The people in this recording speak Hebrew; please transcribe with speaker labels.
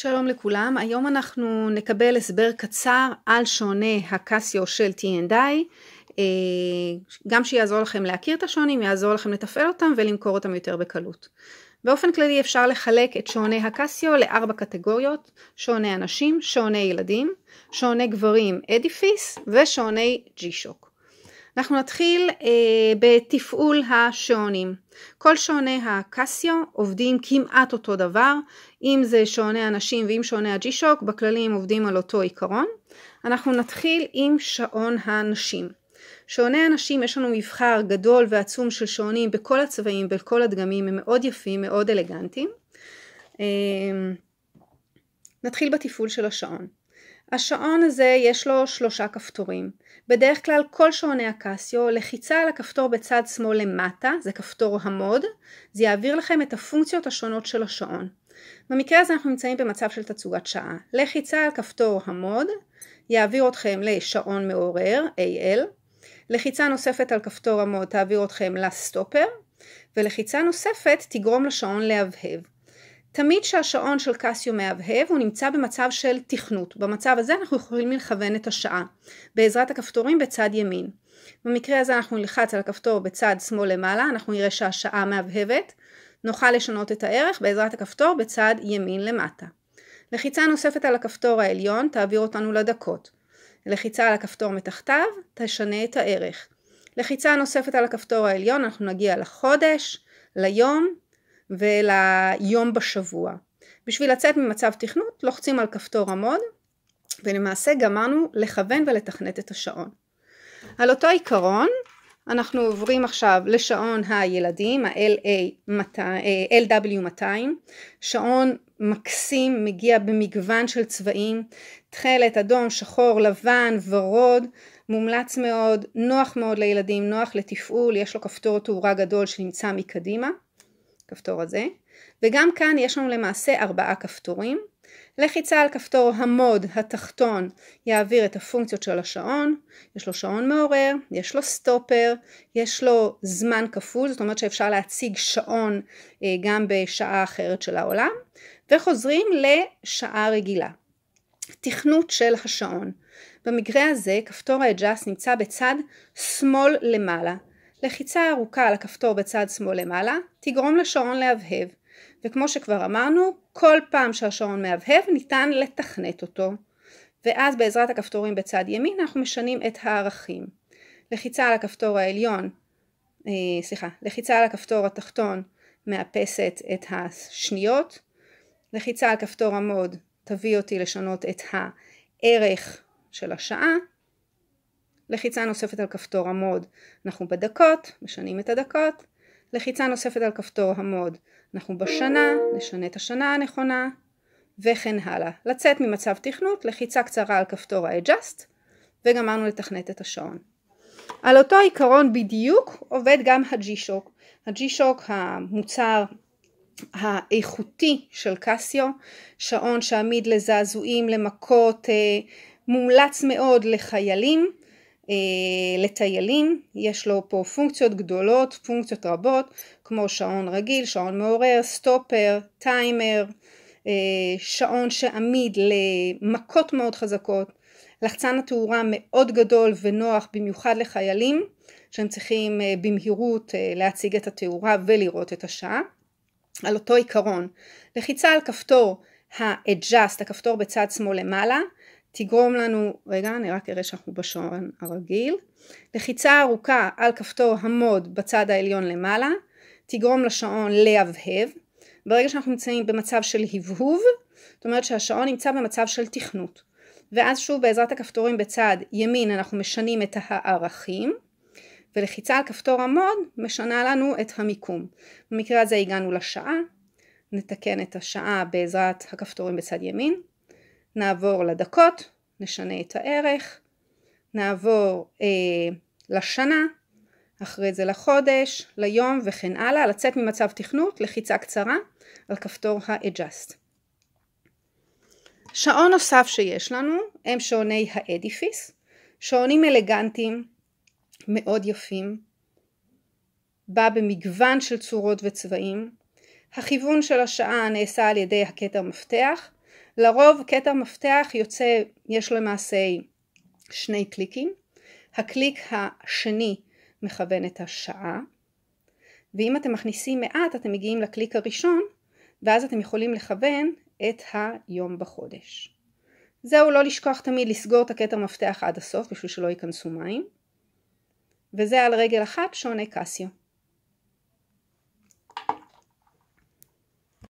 Speaker 1: שלום לכולם, היום אנחנו נקבל הסבר קצר על שעוני הקסיו של T&I, אה, גם שיעזור לכם להכיר את השעונים, יעזור לכם לתפעל אותם ולמכור אותם יותר בקלות. באופן כללי אפשר לחלק את שעוני הקסיו לארבע קטגוריות, שעוני אנשים, שעוני ילדים, שעוני גברים אדיפיס ושעוני ג'י שוק. אנחנו נתחיל אה, בתפעול השעונים. כל שעוני הקסיו עובדים כמעט אותו דבר, אם זה שעוני הנשים ואם שעוני הג'י-שוק, בכללי הם עובדים על אותו עיקרון. אנחנו נתחיל עם שעון הנשים. שעוני הנשים יש לנו מבחר גדול ועצום של שעונים בכל הצבעים, ובכל הדגמים, הם מאוד יפים, מאוד אלגנטיים. אה, נתחיל בתפעול של השעון. השעון הזה יש לו שלושה כפתורים. בדרך כלל כל שעוני הקסיו, לחיצה על הכפתור בצד שמאל למטה, זה כפתור המוד, זה יעביר לכם את הפונקציות השונות של השעון. במקרה הזה אנחנו נמצאים במצב של תצוגת שעה. לחיצה על כפתור המוד יעביר אתכם לשעון מעורר, AL, לחיצה נוספת על כפתור המוד תעביר אתכם לסטופר, ולחיצה נוספת תגרום לשעון להבהב. תמיד שהשעון של קסיו מהבהב הוא נמצא במצב של תכנות. במצב הזה אנחנו יכולים לכוון את השעה בעזרת הכפתורים בצד ימין. במקרה הזה אנחנו נלחץ על הכפתור בצד שמאל למעלה, אנחנו נראה שהשעה מהבהבת, נוכל לשנות את הערך בעזרת הכפתור בצד ימין למטה. לחיצה נוספת על הכפתור העליון תעביר אותנו לדקות. לחיצה על הכפתור מתחתיו תשנה את הערך. לחיצה נוספת על הכפתור העליון אנחנו נגיע לחודש, ליום וליום בשבוע. בשביל לצאת ממצב תכנות לוחצים על כפתור המוד ולמעשה גמרנו לכוון ולתכנת את השעון. על אותו עיקרון אנחנו עוברים עכשיו לשעון הילדים ה-LW200 אה, שעון מקסים מגיע במגוון של צבעים תכלת אדום שחור לבן ורוד מומלץ מאוד נוח מאוד לילדים נוח לתפעול יש לו כפתור תאורה גדול שנמצא מקדימה הכפתור הזה, וגם כאן יש לנו למעשה ארבעה כפתורים. לחיצה על כפתור המוד התחתון יעביר את הפונקציות של השעון, יש לו שעון מעורר, יש לו סטופר, יש לו זמן כפול, זאת אומרת שאפשר להציג שעון אה, גם בשעה אחרת של העולם, וחוזרים לשעה רגילה. תכנות של השעון. במקרה הזה כפתור האג'אס נמצא בצד שמאל למעלה, לחיצה ארוכה על הכפתור בצד שמאל למעלה תגרום לשעון להבהב, וכמו שכבר אמרנו, כל פעם שהשעון מהבהב ניתן לתכנת אותו. ואז בעזרת הכפתורים בצד ימין אנחנו משנים את הערכים. לחיצה על הכפתור העליון, אה, סליחה, לחיצה על הכפתור התחתון מאפסת את השניות, לחיצה על כפתור המוד תביא אותי לשנות את הערך של השעה, לחיצה נוספת על כפתור המוד, אנחנו בדקות, משנים את הדקות, לחיצה נוספת על כפתור המוד, אנחנו בשנה, נשנה את השנה הנכונה, וכן הלאה. לצאת ממצב תכנות, לחיצה קצרה על כפתור ה-adjust, וגמרנו לתכנת את השעון. על אותו עיקרון בדיוק עובד גם הגישוק, הגישוק ה המוצר האיכותי של קסיו, שעון שעמיד לזעזועים, למכות, אה, מומלץ מאוד לחיילים, אה, לטיילים יש לו פה פונקציות גדולות, פונקציות רבות כמו שעון רגיל, שעון מעורר, סטופר, טיימר, אה, שעון שעמיד למכות מאוד חזקות, לחצן התאורה מאוד גדול ונוח במיוחד לחיילים שהם צריכים אה, במהירות להציג את התאורה ולראות את השעה על אותו עיקרון לחיצה על כפתור ה-adjust, הכפתור בצד שמאל למעלה תגרום לנו, רגע אני רק אראה שאנחנו בשעון הרגיל, לחיצה ארוכה על כפתור המוד בצד העליון למעלה, תגרום לשעון להבהב, ברגע שאנחנו נמצאים במצב של הבהוב, זאת אומרת שהשעון נמצא במצב של תכנות, ואז שוב בעזרת הכפתורים בצד ימין אנחנו משנים את הערכים, ולחיצה על כפתור המוד משנה לנו את המיקום. במקרה הזה הגענו לשעה, נתקן את השעה בעזרת הכפתורים בצד ימין, נעבור לדקות, נשנה את הערך, נעבור אה, לשנה, אחרי זה לחודש, ליום וכן הלאה, לצאת ממצב תכנות, לחיצה קצרה על כפתור ה-adjust. שעון נוסף שיש לנו הם שעוני האדיפיס, שעונים אלגנטיים, מאוד יפים, בא במגוון של צורות וצבעים, הכיוון של השעה נעשה על ידי הכתר מפתח, לרוב קטע מפתח יוצא, יש למעשה שני קליקים, הקליק השני מכוון את השעה, ואם אתם מכניסים מעט אתם מגיעים לקליק הראשון ואז אתם יכולים לכוון את היום בחודש. זהו, לא לשכוח תמיד לסגור את הקטע מפתח עד הסוף בשביל שלא ייכנסו מים, וזה על רגל אחת שעונה קסיו.